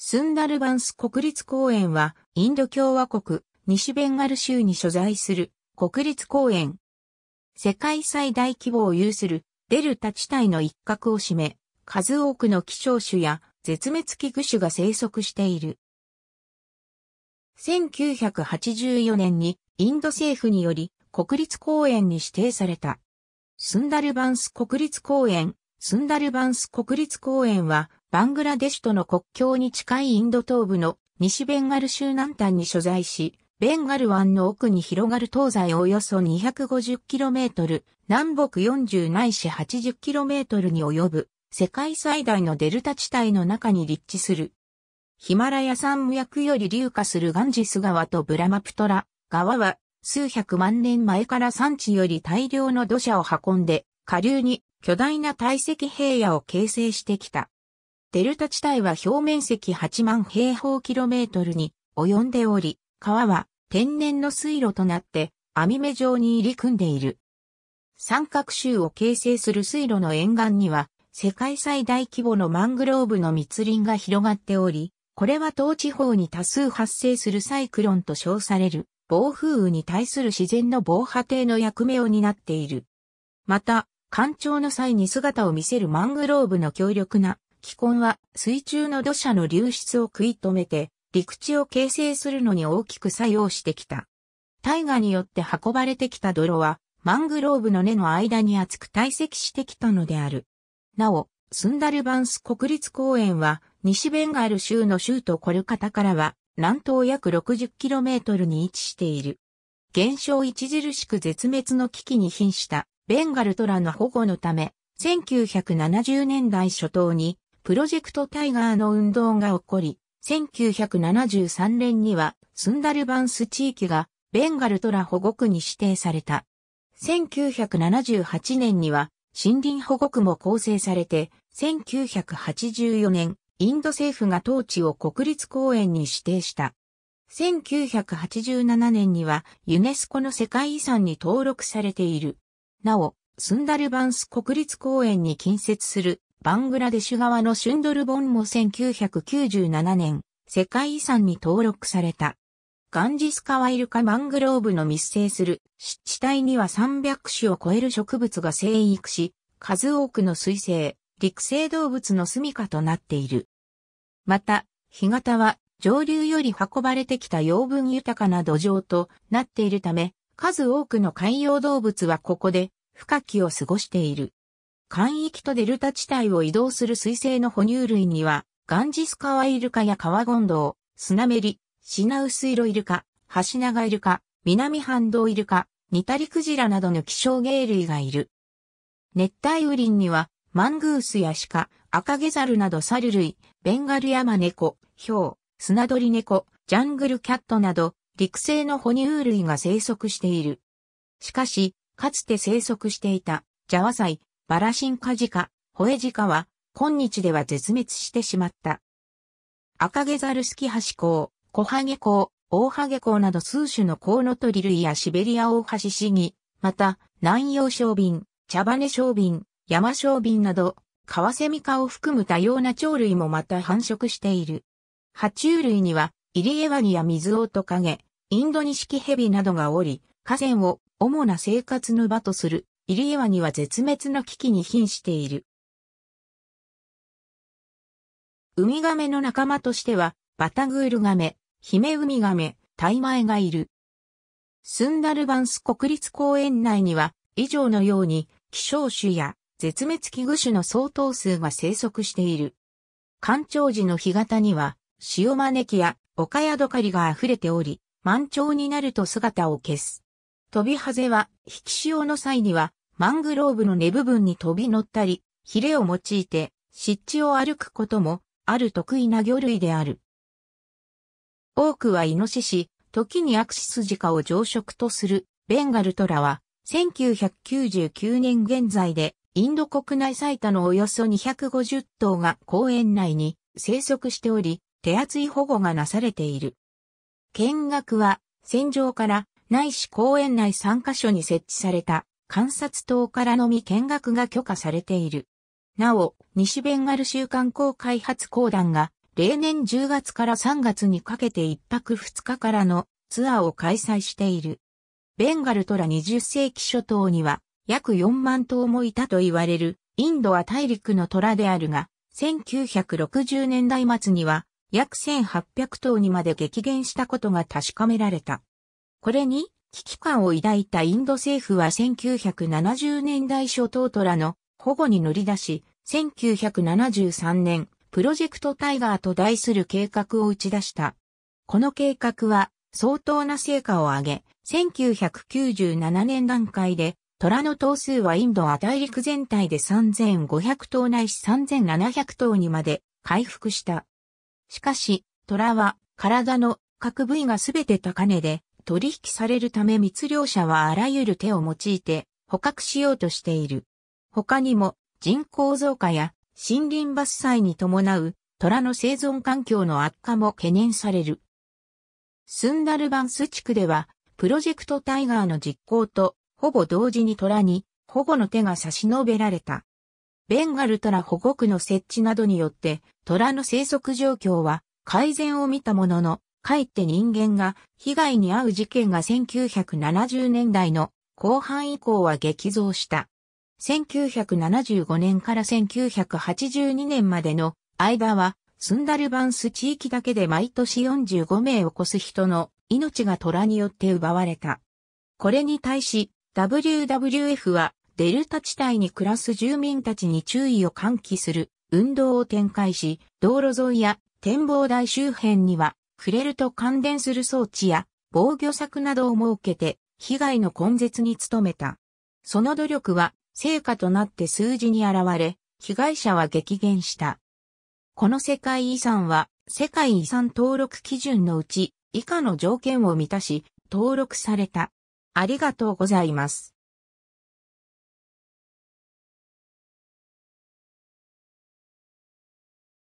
スンダルバンス国立公園は、インド共和国、西ベンガル州に所在する国立公園。世界最大規模を有するデルタ地帯の一角を占め、数多くの希少種や絶滅危惧種が生息している。1984年にインド政府により国立公園に指定された。スンダルバンス国立公園スンダルバンス国立公園は、バングラデシュとの国境に近いインド東部の西ベンガル州南端に所在し、ベンガル湾の奥に広がる東西およそ 250km、南北40ないし 80km に及ぶ、世界最大のデルタ地帯の中に立地する。ヒマラヤ山脈より流下するガンジス川とブラマプトラ川は数百万年前から山地より大量の土砂を運んで下流に巨大な堆積平野を形成してきた。デルタ地帯は表面積8万平方キロメートルに及んでおり、川は天然の水路となって網目状に入り組んでいる。三角州を形成する水路の沿岸には世界最大規模のマングローブの密林が広がっており、これは当地方に多数発生するサイクロンと称される暴風雨に対する自然の防波堤の役目を担っている。また、干潮の際に姿を見せるマングローブの強力な気根は水中の土砂の流出を食い止めて陸地を形成するのに大きく作用してきた。大河によって運ばれてきた泥はマングローブの根の間に厚く堆積してきたのである。なお、スンダルバンス国立公園は西ベンガル州の州都コルカタからは南東約 60km に位置している。現象著しく絶滅の危機に瀕したベンガルトラの保護のため、1970年代初頭に、プロジェクトタイガーの運動が起こり、1973年には、スンダルバンス地域が、ベンガルトラ保護区に指定された。1978年には、森林保護区も構成されて、1984年、インド政府が当地を国立公園に指定した。1987年にはユネスコの世界遺産に登録されている。なお、スンダルバンス国立公園に近接するバングラデシュ側のシュンドルボンも1997年、世界遺産に登録された。ガンジスカワイルカマングローブの密生する湿地帯には300種を超える植物が生育し、数多くの水生、陸生動物の住処となっている。また、干潟は上流より運ばれてきた養分豊かな土壌となっているため、数多くの海洋動物はここで、深きを過ごしている。海域とデルタ地帯を移動する水生の哺乳類には、ガンジスカワイルカやカワゴンドウ、スナメリ、シナウスイロイルカ、ハシナガイルカ、南半島イルカ、ニタリクジラなどの希少鯨類がいる。熱帯雨林には、マングースやシカ、アカゲザルなどサル類、ベンガルヤマネコ、ヒョウ、スナドリネコ、ジャングルキャットなど、陸生の哺乳類が生息している。しかし、かつて生息していた、ジャワサイ、バラシンカジカ、ホエジカは、今日では絶滅してしまった。赤毛ザルスキハシコウ、コハゲコウ、オオハゲコウなど数種のコウノトリ類やシベリアオオハシシギ、また、南洋小瓶、茶羽小瓶、山小瓶など、カワセミ科を含む多様な鳥類もまた繁殖している。爬虫類には、イリエワニや水オオトカゲ、インドニシキヘビなどがおり、河川を主な生活の場とするイリエワニは絶滅の危機に瀕している。ウミガメの仲間としては、バタグールガメ、ヒメウミガメ、タイマエがいる。スンダルバンス国立公園内には、以上のように、希少種や絶滅危惧種の相当数が生息している。干潮時の干潟には、塩招きや、オカヤドカリが溢れており、満潮になると姿を消す。飛びハゼは、引き潮の際には、マングローブの根部分に飛び乗ったり、ヒレを用いて、湿地を歩くことも、ある得意な魚類である。多くはイノシシ、時にアクシスジカを常食とする、ベンガルトラは、1999年現在で、インド国内最多のおよそ250頭が公園内に生息しており、手厚い保護がなされている。見学は、戦場から内市公園内3カ所に設置された観察塔からのみ見学が許可されている。なお、西ベンガル州観光開発公団が、例年10月から3月にかけて1泊2日からのツアーを開催している。ベンガルトラ20世紀初頭には約4万頭もいたと言われるインドは大陸の虎であるが、1960年代末には約1800頭にまで激減したことが確かめられた。これに危機感を抱いたインド政府は1970年代初頭トラの保護に乗り出し、1973年、プロジェクトタイガーと題する計画を打ち出した。この計画は相当な成果を上げ、1997年段階で、虎の頭数はインドは大陸全体で3500頭ないし3700頭にまで回復した。しかし、虎は体の各部位がすべて高値で取引されるため密漁者はあらゆる手を用いて捕獲しようとしている。他にも人口増加や森林伐採に伴う虎の生存環境の悪化も懸念される。スンダルバンス地区ではプロジェクトタイガーの実行とほぼ同時に虎に保護の手が差し伸べられた。ベンガルトラ保護区の設置などによって、虎の生息状況は改善を見たものの、かえって人間が被害に遭う事件が1970年代の後半以降は激増した。1975年から1982年までの間は、スンダルバンス地域だけで毎年45名を超す人の命が虎によって奪われた。これに対し、WWF はデルタ地帯に暮らす住民たちに注意を喚起する運動を展開し、道路沿いや展望台周辺には、触れると感電する装置や防御策などを設けて、被害の根絶に努めた。その努力は、成果となって数字に現れ、被害者は激減した。この世界遺産は、世界遺産登録基準のうち、以下の条件を満たし、登録された。ありがとうございます。